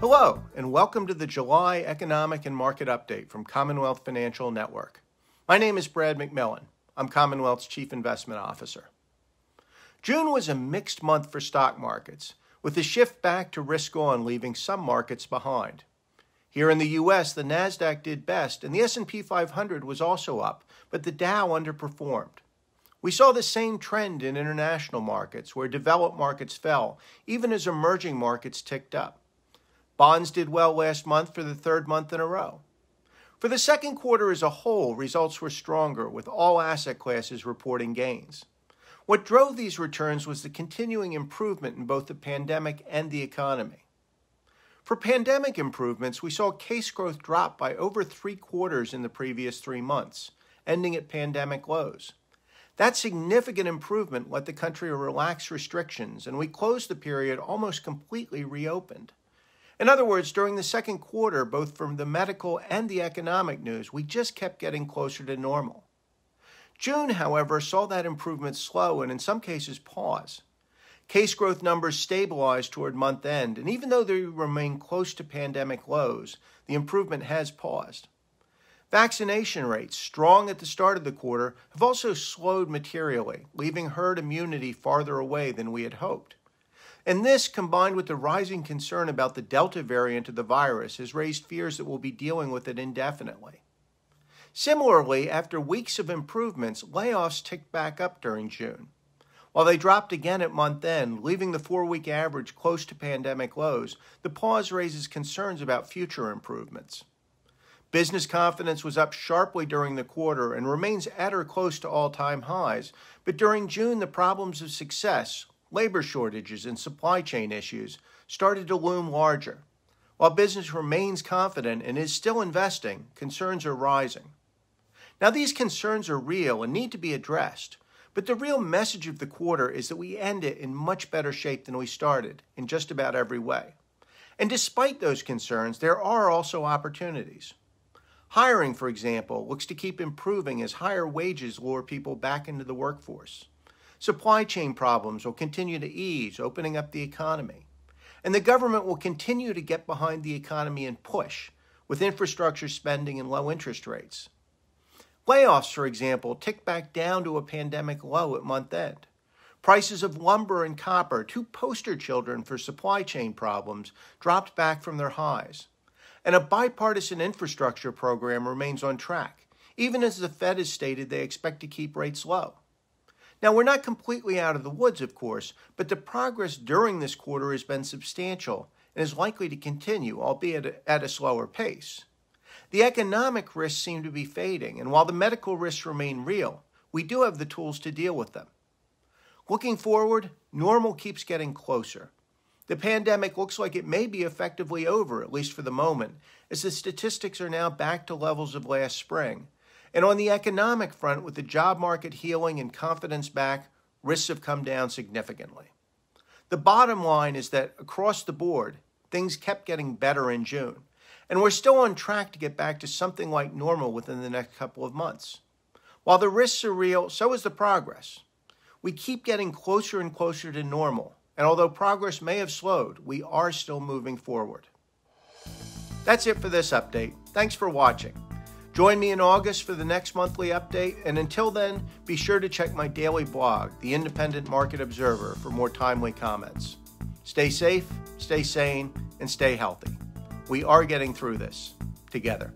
Hello, and welcome to the July Economic and Market Update from Commonwealth Financial Network. My name is Brad McMillan. I'm Commonwealth's Chief Investment Officer. June was a mixed month for stock markets, with the shift back to risk on leaving some markets behind. Here in the US, the Nasdaq did best and the S&P 500 was also up, but the Dow underperformed. We saw the same trend in international markets where developed markets fell, even as emerging markets ticked up. Bonds did well last month for the third month in a row. For the second quarter as a whole, results were stronger, with all asset classes reporting gains. What drove these returns was the continuing improvement in both the pandemic and the economy. For pandemic improvements, we saw case growth drop by over three quarters in the previous three months, ending at pandemic lows. That significant improvement let the country relax restrictions, and we closed the period almost completely reopened. In other words, during the second quarter, both from the medical and the economic news, we just kept getting closer to normal. June, however, saw that improvement slow and in some cases pause. Case growth numbers stabilized toward month end, and even though they remain close to pandemic lows, the improvement has paused. Vaccination rates, strong at the start of the quarter, have also slowed materially, leaving herd immunity farther away than we had hoped. And this, combined with the rising concern about the Delta variant of the virus, has raised fears that we'll be dealing with it indefinitely. Similarly, after weeks of improvements, layoffs ticked back up during June. While they dropped again at month end, leaving the four week average close to pandemic lows, the pause raises concerns about future improvements. Business confidence was up sharply during the quarter and remains at or close to all time highs, but during June, the problems of success, labor shortages, and supply chain issues started to loom larger. While business remains confident and is still investing, concerns are rising. Now, these concerns are real and need to be addressed, but the real message of the quarter is that we end it in much better shape than we started in just about every way. And despite those concerns, there are also opportunities. Hiring, for example, looks to keep improving as higher wages lure people back into the workforce. Supply chain problems will continue to ease, opening up the economy. And the government will continue to get behind the economy and push with infrastructure spending and low interest rates. Layoffs, for example, tick back down to a pandemic low at month end. Prices of lumber and copper, two poster children for supply chain problems, dropped back from their highs. And a bipartisan infrastructure program remains on track, even as the Fed has stated they expect to keep rates low. Now, we're not completely out of the woods, of course, but the progress during this quarter has been substantial and is likely to continue, albeit at a slower pace. The economic risks seem to be fading, and while the medical risks remain real, we do have the tools to deal with them. Looking forward, normal keeps getting closer. The pandemic looks like it may be effectively over, at least for the moment, as the statistics are now back to levels of last spring, and on the economic front, with the job market healing and confidence back, risks have come down significantly. The bottom line is that across the board, things kept getting better in June, and we're still on track to get back to something like normal within the next couple of months. While the risks are real, so is the progress. We keep getting closer and closer to normal, and although progress may have slowed, we are still moving forward. That's it for this update. Thanks for watching. Join me in August for the next monthly update, and until then, be sure to check my daily blog, The Independent Market Observer, for more timely comments. Stay safe, stay sane, and stay healthy. We are getting through this together.